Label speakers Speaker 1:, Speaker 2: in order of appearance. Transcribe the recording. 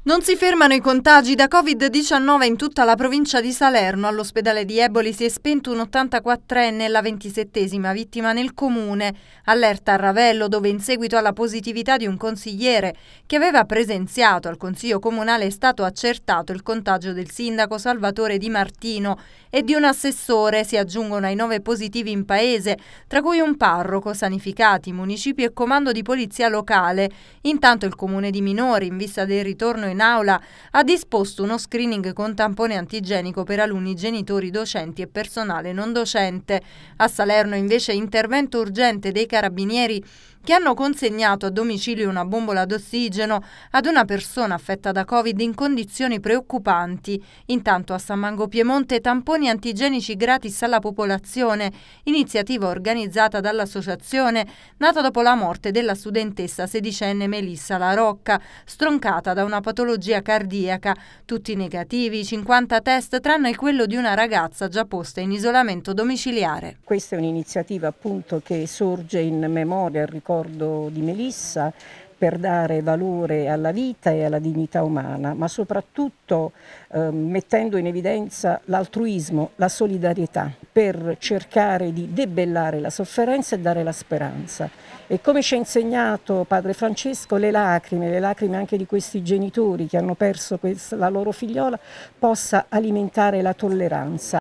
Speaker 1: Non si fermano i contagi da Covid-19 in tutta la provincia di Salerno. All'ospedale di Eboli si è spento un 84enne, la 27esima vittima nel comune. Allerta a Ravello, dove in seguito alla positività di un consigliere che aveva presenziato al Consiglio Comunale è stato accertato il contagio del sindaco Salvatore Di Martino e di un assessore. Si aggiungono ai nove positivi in paese, tra cui un parroco, sanificati, municipi e comando di polizia locale. Intanto il comune di Minori, in vista del ritorno in aula ha disposto uno screening con tampone antigenico per alunni, genitori, docenti e personale non docente. A Salerno invece intervento urgente dei carabinieri che hanno consegnato a domicilio una bombola d'ossigeno ad una persona affetta da Covid in condizioni preoccupanti. Intanto a San Mango Piemonte tamponi antigenici gratis alla popolazione, iniziativa organizzata dall'associazione nata dopo la morte della studentessa sedicenne Melissa La Rocca, stroncata da una patologia cardiaca. Tutti negativi, 50 test tranne quello di una ragazza già posta in isolamento domiciliare.
Speaker 2: Questa è un'iniziativa appunto che sorge in memoria e ricordo ricordo di Melissa per dare valore alla vita e alla dignità umana, ma soprattutto eh, mettendo in evidenza l'altruismo, la solidarietà, per cercare di debellare la sofferenza e dare la speranza. E come ci ha insegnato Padre Francesco, le lacrime, le lacrime anche di questi
Speaker 1: genitori che hanno perso questa, la loro figliola, possa alimentare la tolleranza.